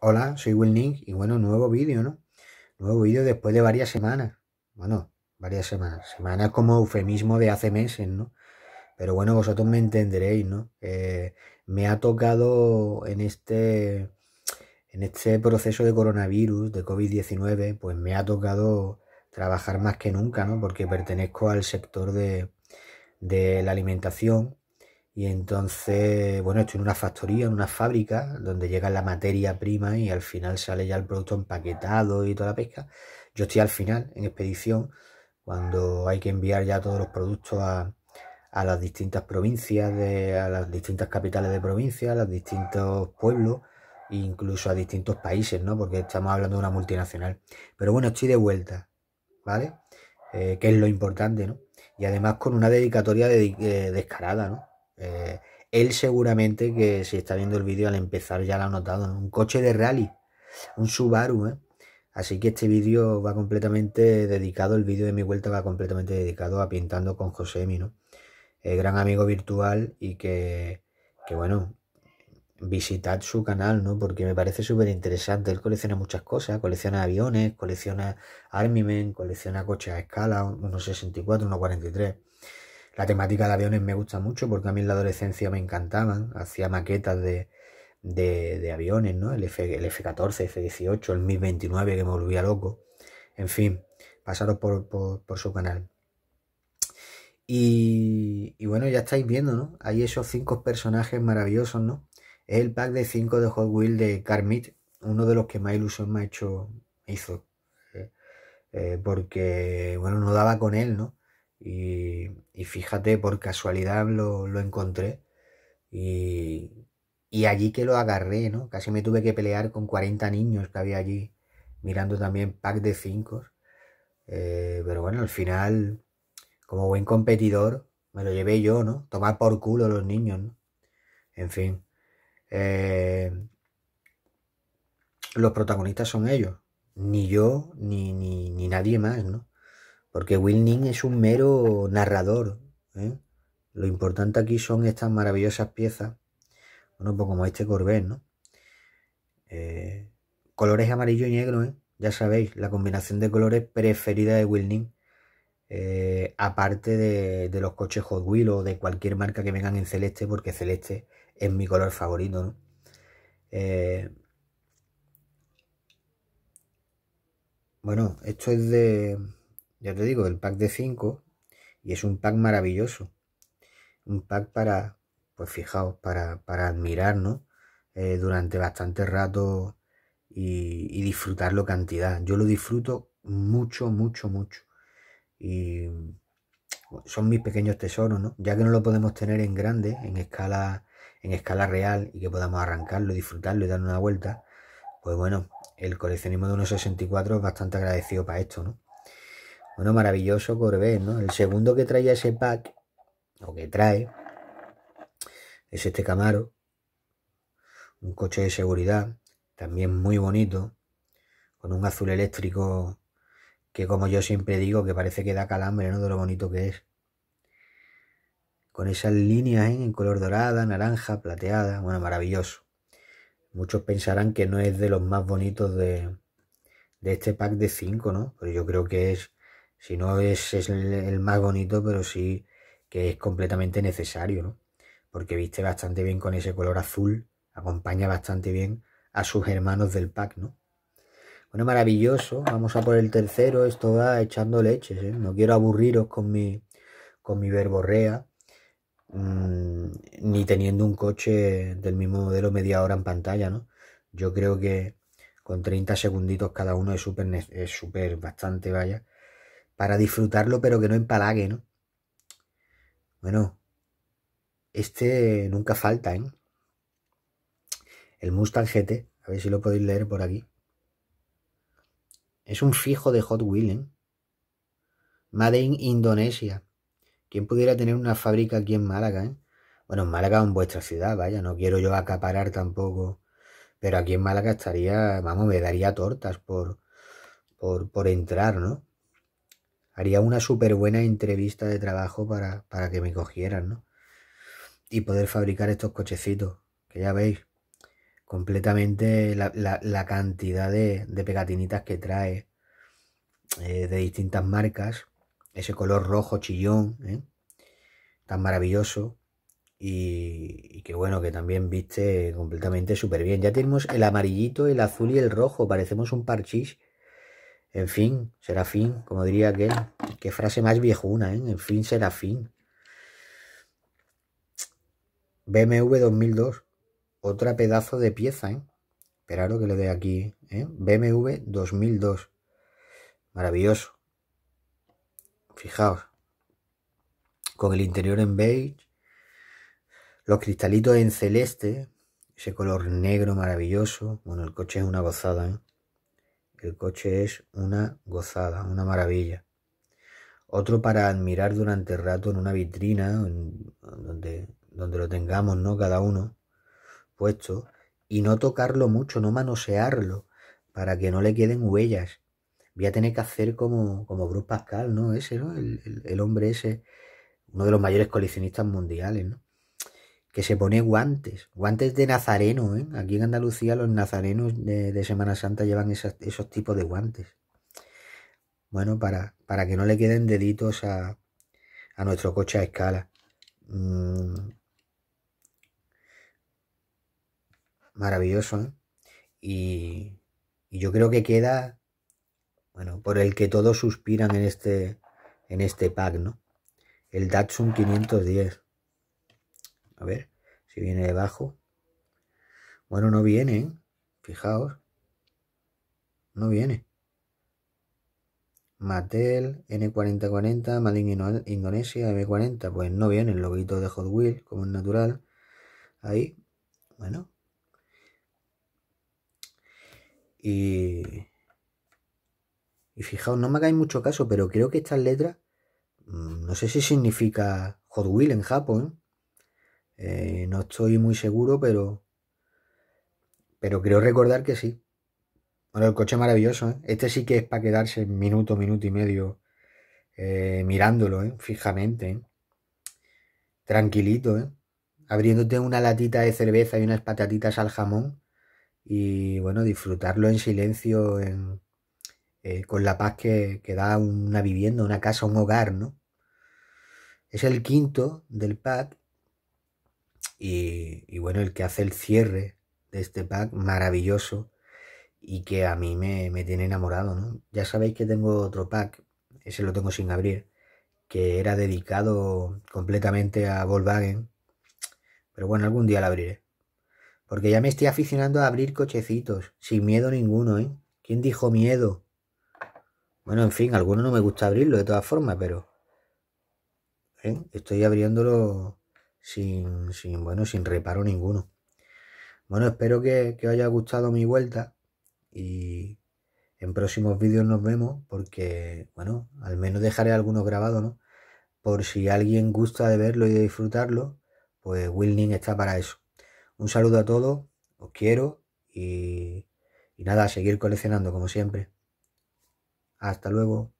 Hola, soy Will Nick y bueno, nuevo vídeo, ¿no? Nuevo vídeo después de varias semanas. Bueno, varias semanas. Semanas como eufemismo de hace meses, ¿no? Pero bueno, vosotros me entenderéis, ¿no? me ha tocado en este, en este proceso de coronavirus, de COVID-19, pues me ha tocado trabajar más que nunca, ¿no? Porque pertenezco al sector de, de la alimentación y entonces, bueno, estoy en una factoría, en una fábrica, donde llega la materia prima y al final sale ya el producto empaquetado y toda la pesca. Yo estoy al final, en expedición, cuando hay que enviar ya todos los productos a, las distintas provincias, a las distintas capitales de provincia, a los distintos pueblos, e incluso a distintos países, ¿no? Porque estamos hablando de una multinacional. Pero bueno, estoy de vuelta, ¿vale? Eh, que es lo importante, ¿no? Y además con una dedicatoria eh, descarada, ¿no? Eh, él seguramente que si está viendo el vídeo al empezar ya lo ha notado, un coche de rally, un Subaru, ¿eh? Así que este vídeo va completamente dedicado, el vídeo de mi vuelta va completamente dedicado a Pintando con José ¿no? El eh, gran amigo virtual y que, que bueno, visitad su canal, ¿no? Porque me parece súper interesante. Él colecciona muchas cosas, colecciona aviones, colecciona armament, colecciona coches a escala, unos 1,43 unos la temática de aviones me gusta mucho porque a mí en la adolescencia me encantaban. Hacía maquetas de, aviones, ¿no? El, F, el 14 F-18, el mi 29 que me volvía loco. En fin, pasaros por, su canal. Y, bueno, ya estáis viendo, ¿no? Hay esos cinco personajes maravillosos, ¿no? Es el pack de cinco de Hot Wheels de Carmit, uno de los que más ilusión me ha hecho, hizo. Eh, eh, porque, bueno, no daba con él, ¿no? Y, fíjate, por casualidad lo, encontré. Y, allí que lo agarré, ¿no? Casi me tuve que pelear con 40 niños que había allí, mirando también pack de 5. Eh, pero bueno, al final, como buen competidor, me lo llevé yo, ¿no? Tomar por culo a los niños, ¿no? En fin. Eh, los protagonistas son ellos. Ni yo, ni, ni nadie más, ¿no? porque Wilning es un mero narrador. ¿eh? Lo importante aquí son estas maravillosas piezas, bueno, pues como este Corvette, ¿no? Eh, colores amarillo y negro, ¿eh? ya sabéis, la combinación de colores preferida de Wilning, eh, aparte de, los coches Hot Wheel o de cualquier marca que vengan en celeste, porque celeste es mi color favorito, ¿no? bueno, esto es de ya te digo, el pack de 5 y es un pack maravilloso. Un pack para, pues fijaos, para, para eh, durante bastante rato y, disfrutarlo cantidad. Yo lo disfruto mucho, mucho, mucho. Y son mis pequeños tesoros, ¿no? Ya que no lo podemos tener en grande, en escala, en escala real y que podamos arrancarlo, disfrutarlo y darle una vuelta, pues bueno, el coleccionismo de 1.64 es bastante agradecido para esto, ¿no? Bueno, maravilloso Corvette, ¿no? El segundo que traía ese pack, o que trae, es este Camaro. Un coche de seguridad, también muy bonito, con un azul eléctrico que como yo siempre digo, que parece que da calambre, ¿no? De lo bonito que es. Con esas líneas ¿eh? en color dorada, naranja, plateada, bueno, maravilloso. Muchos pensarán que no es de los más bonitos de, de este pack de 5, ¿no? Pero yo creo que es si no es, el, más bonito, pero sí que es completamente necesario, ¿no? Porque viste bastante bien con ese color azul, acompaña bastante bien a sus hermanos del pack, ¿no? Bueno, maravilloso. Vamos a por el tercero. Esto va echando leches, ¿eh? No quiero aburriros con mi, con mi verborrea. Mm, ni teniendo un coche del mismo modelo media hora en pantalla, ¿no? Yo creo que con 30 segunditos cada uno es súper, es súper bastante, vaya para disfrutarlo, pero que no empalague, ¿no? Bueno, este nunca falta, ¿eh? El Mustang GT, a ver si lo podéis leer por aquí. Es un fijo de Hot Wheels, ¿eh? Made in Indonesia. ¿Quién pudiera tener una fábrica aquí en Málaga, eh? Bueno, en Málaga en vuestra ciudad, vaya, no quiero yo acaparar tampoco. Pero aquí en Málaga estaría, vamos, me daría tortas por, por, por entrar, ¿no? haría una súper buena entrevista de trabajo para, que me cogieran, Y poder fabricar estos cochecitos, que ya veis, completamente la, cantidad de, pegatinitas que trae eh, de distintas marcas, ese color rojo chillón, ¿eh? tan maravilloso. Y, y, que bueno, que también viste completamente súper bien. Ya tenemos el amarillito, el azul y el rojo. Parecemos un parchís en fin, será fin, como diría aquel. Qué frase más viejuna, ¿eh? En fin, será fin. BMW 2002. Otra pedazo de pieza, ¿eh? lo que le dé aquí, ¿eh? BMW 2002. Maravilloso. Fijaos. Con el interior en beige. Los cristalitos en celeste. Ese color negro maravilloso. Bueno, el coche es una gozada, ¿eh? Que El coche es una gozada, una maravilla. Otro para admirar durante rato en una vitrina, donde, donde lo tengamos, ¿no? Cada uno puesto. Y no tocarlo mucho, no manosearlo, para que no le queden huellas. Voy a tener que hacer como, como Bruce Pascal, ¿no? Ese, ¿no? El, el hombre ese, uno de los mayores coleccionistas mundiales, ¿no? que se pone guantes, guantes de nazareno. ¿eh? Aquí en Andalucía los nazarenos de, Semana Santa llevan esos tipos de guantes. Bueno, para, para que no le queden deditos a, nuestro coche a escala. Mm. Maravilloso. ¿eh? Y, yo creo que queda, bueno, por el que todos suspiran en este, en este pack, ¿no? El Datsun 510. A ver si viene debajo. Bueno, no viene, ¿eh? Fijaos. No viene. Mattel, N4040, Malin Indonesia, M40. Pues no viene el loguito de Hot Wheels, como es natural. Ahí. Bueno. Y... Y fijaos, no me hagáis mucho caso, pero creo que estas letras, mm, no sé si significa Hot Wheel en Japón, eh, no estoy muy seguro, pero. Pero creo recordar que sí. Bueno, el coche maravilloso, ¿eh? Este sí que es para quedarse minuto, minuto y medio eh, mirándolo, Fijamente, Tranquilito, Abriéndote una latita de cerveza y unas patatitas al jamón. Y bueno, disfrutarlo en silencio, con la paz que, da una vivienda, una casa, un hogar, ¿no? Es el quinto del pack y, bueno, el que hace el cierre de este pack maravilloso y que a mí me, tiene enamorado, ¿no? Ya sabéis que tengo otro pack, ese lo tengo sin abrir, que era dedicado completamente a Volkswagen. Pero bueno, algún día lo abriré. Porque ya me estoy aficionando a abrir cochecitos, sin miedo ninguno, ¿eh? ¿Quién dijo miedo? Bueno, en fin, alguno no me gusta abrirlo de todas formas, pero... ¿eh? Estoy abriéndolo sin, sin, bueno, sin reparo ninguno. Bueno, espero que, os haya gustado mi vuelta y en próximos vídeos nos vemos porque, bueno, al menos dejaré algunos grabados, ¿no? Por si alguien gusta de verlo y de disfrutarlo, pues Wilning está para eso. Un saludo a todos, os quiero y, y nada, a seguir coleccionando como siempre. Hasta luego.